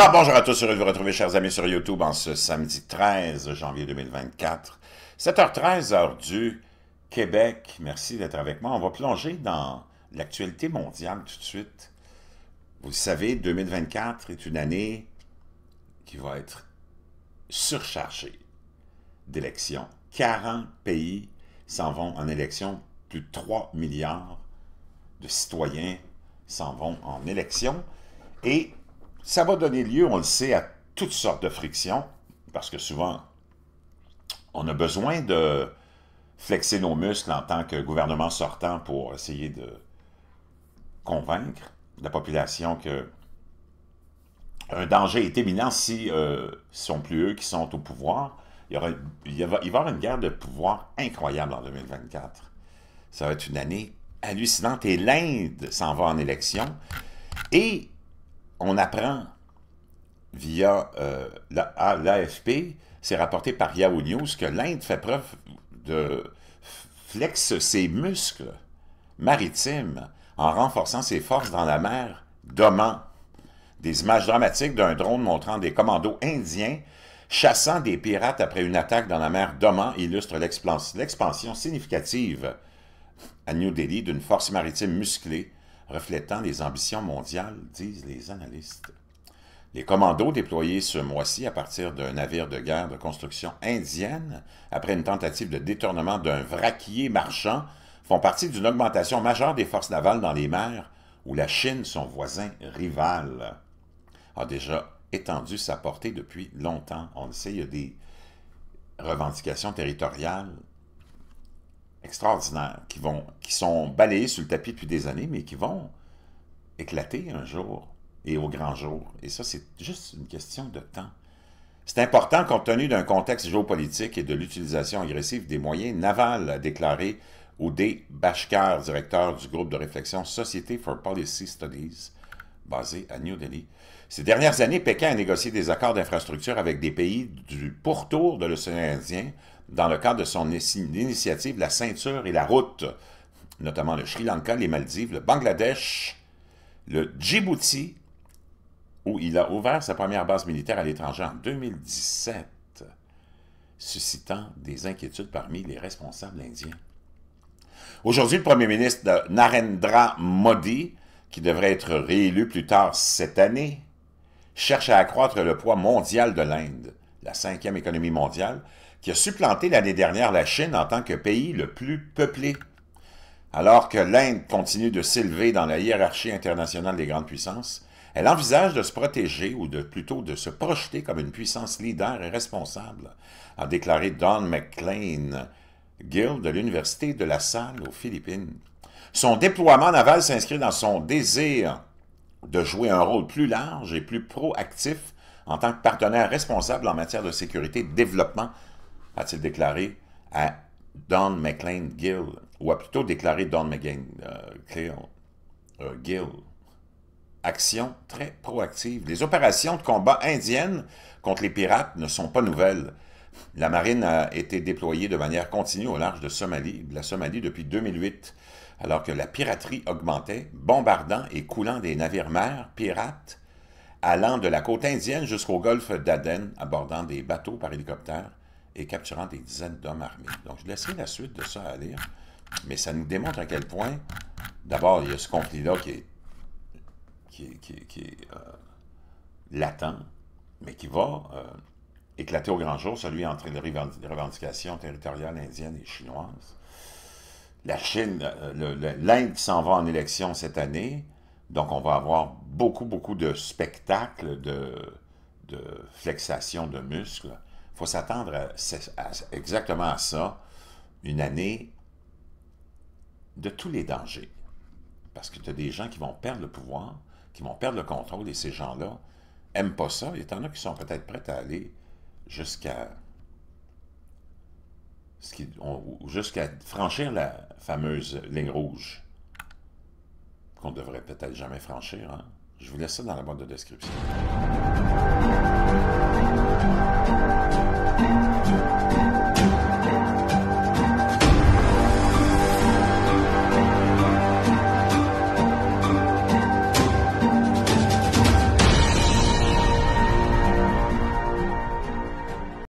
Alors bonjour à tous, heureux de vous retrouver chers amis sur YouTube en ce samedi 13 janvier 2024, 7h13 heure du Québec. Merci d'être avec moi. On va plonger dans l'actualité mondiale tout de suite. Vous savez, 2024 est une année qui va être surchargée d'élections. 40 pays s'en vont en élection, plus de 3 milliards de citoyens s'en vont en élection. Et ça va donner lieu, on le sait, à toutes sortes de frictions, parce que souvent, on a besoin de flexer nos muscles en tant que gouvernement sortant pour essayer de convaincre la population que un danger est imminent si euh, ce ne sont plus eux qui sont au pouvoir. Il, y aura, va, il va y avoir une guerre de pouvoir incroyable en 2024. Ça va être une année hallucinante et l'Inde s'en va en élection. Et on apprend via euh, l'AFP, c'est rapporté par Yahoo News, que l'Inde fait preuve de flex ses muscles maritimes en renforçant ses forces dans la mer d'Oman. Des images dramatiques d'un drone montrant des commandos indiens chassant des pirates après une attaque dans la mer d'Oman illustrent l'expansion significative à New Delhi d'une force maritime musclée reflétant les ambitions mondiales, disent les analystes. Les commandos déployés ce mois-ci à partir d'un navire de guerre de construction indienne, après une tentative de détournement d'un vraquier marchand, font partie d'une augmentation majeure des forces navales dans les mers où la Chine, son voisin rival, a déjà étendu sa portée depuis longtemps. On le sait, il y a des revendications territoriales extraordinaires qui, vont, qui sont balayés sur le tapis depuis des années, mais qui vont éclater un jour et au grand jour. Et ça, c'est juste une question de temps. C'est important compte tenu d'un contexte géopolitique et de l'utilisation agressive des moyens navals, a déclaré Oudé Bashkar, directeur du groupe de réflexion Society for Policy Studies, basé à New Delhi. Ces dernières années, Pékin a négocié des accords d'infrastructure avec des pays du pourtour de l'océan Indien dans le cadre de son initiative La ceinture et la route, notamment le Sri Lanka, les Maldives, le Bangladesh, le Djibouti, où il a ouvert sa première base militaire à l'étranger en 2017, suscitant des inquiétudes parmi les responsables indiens. Aujourd'hui, le premier ministre Narendra Modi, qui devrait être réélu plus tard cette année, cherche à accroître le poids mondial de l'Inde, la cinquième économie mondiale, qui a supplanté l'année dernière la Chine en tant que pays le plus peuplé. Alors que l'Inde continue de s'élever dans la hiérarchie internationale des grandes puissances, elle envisage de se protéger ou de, plutôt de se projeter comme une puissance leader et responsable, a déclaré Don McLean Gill de l'Université de La Salle aux Philippines. Son déploiement naval s'inscrit dans son désir de jouer un rôle plus large et plus proactif en tant que partenaire responsable en matière de sécurité, et de développement, a-t-il déclaré à Don McLean Gill, ou a plutôt déclaré Don McLean euh, euh, Gill. Action très proactive. Les opérations de combat indiennes contre les pirates ne sont pas nouvelles. La marine a été déployée de manière continue au large de, Somalie, de la Somalie depuis 2008, alors que la piraterie augmentait, bombardant et coulant des navires mers, pirates allant de la côte indienne jusqu'au golfe d'Aden, abordant des bateaux par hélicoptère, et capturant des dizaines d'hommes armés. Donc, je laisserai la suite de ça à lire, mais ça nous démontre à quel point, d'abord, il y a ce conflit-là qui est, qui euh, latent, mais qui va euh, éclater au grand jour, celui entre les revendications territoriales indiennes et chinoises. La Chine, euh, l'Inde s'en va en élection cette année, donc on va avoir beaucoup, beaucoup de spectacles de, de flexation de muscles faut s'attendre exactement à ça, une année de tous les dangers. Parce que tu as des gens qui vont perdre le pouvoir, qui vont perdre le contrôle, et ces gens-là n'aiment pas ça. Il y en a qui sont peut-être prêts à aller jusqu'à jusqu'à franchir la fameuse ligne rouge qu'on devrait peut-être jamais franchir. Hein. Je vous laisse ça dans la boîte de description.